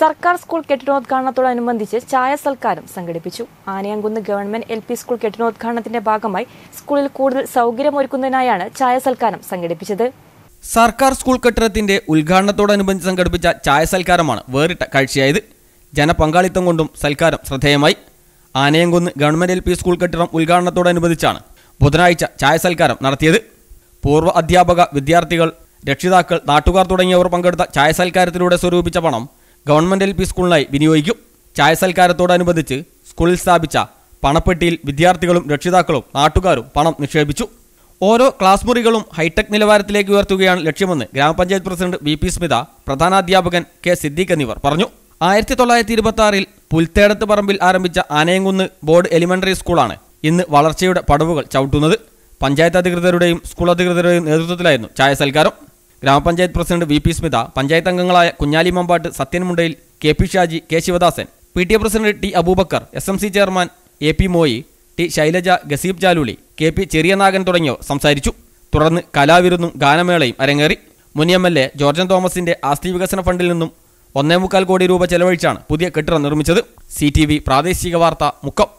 സർക്കാർ സ്കൂൾ കെട്ടിടോദ്ഘാടനത്തോടനുബന്ധിച്ച് ചായ സൽക്കാരം സംഘടിപ്പിച്ചു Anayamkunnu government L P school കെട്ടിടോദ്ഘാടനത്തിന്റെ ഭാഗമായി സ്കൂളിൽ കൂടുതൽ സൌകര്യമൊരുക്കുന്നതിനായാണ് ചായ സൽക്കാരം സംഘടിപ്പിച്ചത് സർക്കാർ സ്കൂൾ കെട്ടിടത്തിന്റെ ഉദ്ഘാടനത്തോടനുബന്ധിച്ച് സംഘടിപ്പിച്ച ചായ സൽക്കാരമാണ് വേറിട്ട കാഴ്ചയായത് ജനപങ്കാളിത്തം കൊണ്ടും സൽക്കാരം ശ്രദ്ധേയമായി Anayankunnu government L P school കെട്ടിടം ഉദ്ഘാടനത്തോടനുബന്ധിച്ചാണ് ബുധനാഴ്ച ചായ സൽക്കാരം നടത്തിയത് പൂർവ്വ അധ്യാപക വിദ്യാർത്ഥികൾ രക്ഷിതാക്കൾ നാട്ടുകാർ തുടങ്ങിയവർ പങ്കെടുത്ത ചായ സൽക്കാരത്തിലൂടെ സ്വരൂപിച്ച പണം ഗവൺമെൻറ് എൽ പി സ്കൂളിനായി വിനിയോഗിക്കും ചായ സൽക്കാരത്തോടനുബന്ധിച്ച് സ്കൂളിൽ സ്ഥാപിച്ച പണപ്പെട്ടിയിൽ വിദ്യാർത്ഥികളും രക്ഷിതാക്കളും നാട്ടുകാരും പണം നിക്ഷേപിച്ചു ഓരോ ക്ലാസ് മുറികളും ഹൈടെക് നിലവാരത്തിലേക്ക് ഉയർത്തുകയാണ് ലക്ഷ്യമെന്ന് grama panchayat president V P Smitha പ്രധാനാധ്യാപകൻ കെ സിദ്ദീഖ് എന്നിവർ പറഞ്ഞു ആയിരത്തി തൊള്ളായിരത്തി ഇരുപത്തി ആറിൽ പുൽത്തേടത്ത് പറമ്പിൽ ആരംഭിച്ച ആനയംകുന്ന് ബോർഡ് എലിമെന്ററി സ്കൂളാണ് ഇന്ന് വളർച്ചയുടെ പടവുകൾ ചവിട്ടുന്നത് പഞ്ചായത്ത് അധികൃതരുടെയും സ്കൂൾ അധികൃതരുടെയും നേതൃത്വത്തിലായിരുന്നു ചായ സൽക്കാരം grama panchayat president V P Smitha panchayat അംഗങ്ങളായ Kunjali Mambatt Sathyan Mundayil K P Shaji K Sivadasan P T A president T Aboobacker S M C chairman A P Moyi T Shailaja Gaseeb Chaluli K P Cheriyanagan തുടങ്ങിയവർ സംസാരിച്ചു തുടർന്ന് കലാവിരുന്നും ഗാനമേളയും അരങ്ങേറി മുൻ എം എൽ എ ജോർജൻ തോമസിന്റെ ആസ്തി വികസന ഫണ്ടിൽ നിന്നും ഒന്നേ മുക്കാൽ കോടി രൂപ ചെലവഴിച്ചാണ് പുതിയ കെട്ടിടം നിർമ്മിച്ചത് സി പ്രാദേശിക വാർത്ത മുക്കം